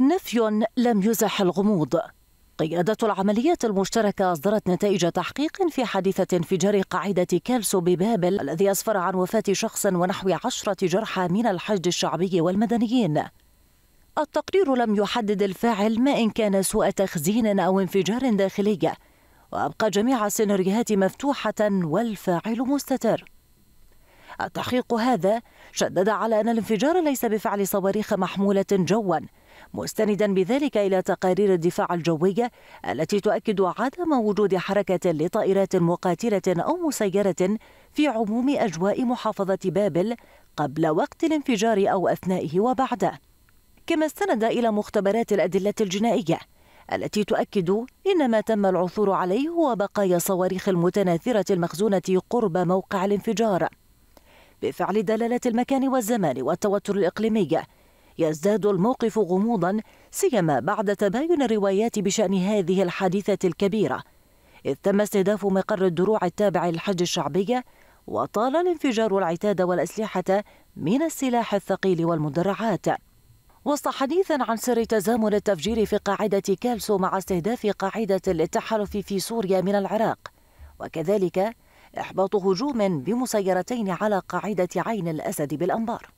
نفي لم يزح الغموض قيادة العمليات المشتركة أصدرت نتائج تحقيق في حادثة انفجار قاعدة كالسو ببابل الذي أسفر عن وفاة شخص ونحو عشرة جرحى من الحشد الشعبي والمدنيين التقرير لم يحدد الفاعل ما إن كان سوء تخزين أو انفجار داخلي وأبقى جميع السيناريوهات مفتوحة والفاعل مستتر التحقيق هذا شدد على أن الانفجار ليس بفعل صواريخ محمولة جواً مستندا بذلك إلى تقارير الدفاع الجوية التي تؤكد عدم وجود حركة لطائرات مقاتلة أو مسيرة في عموم أجواء محافظة بابل قبل وقت الانفجار أو أثنائه وبعده كما استند إلى مختبرات الأدلة الجنائية التي تؤكد إن ما تم العثور عليه هو بقايا صواريخ المتناثرة المخزونة قرب موقع الانفجار بفعل دلالة المكان والزمان والتوتر الإقليمي يزداد الموقف غموضا سيما بعد تباين الروايات بشأن هذه الحادثة الكبيرة إذ تم استهداف مقر الدروع التابع للحج الشعبية وطال الانفجار العتاد والأسلحة من السلاح الثقيل والمدرعات وسط حديث عن سر تزامن التفجير في قاعدة كالسو مع استهداف قاعدة التحالف في سوريا من العراق وكذلك إحباط هجوم بمسيرتين على قاعدة عين الأسد بالأنبار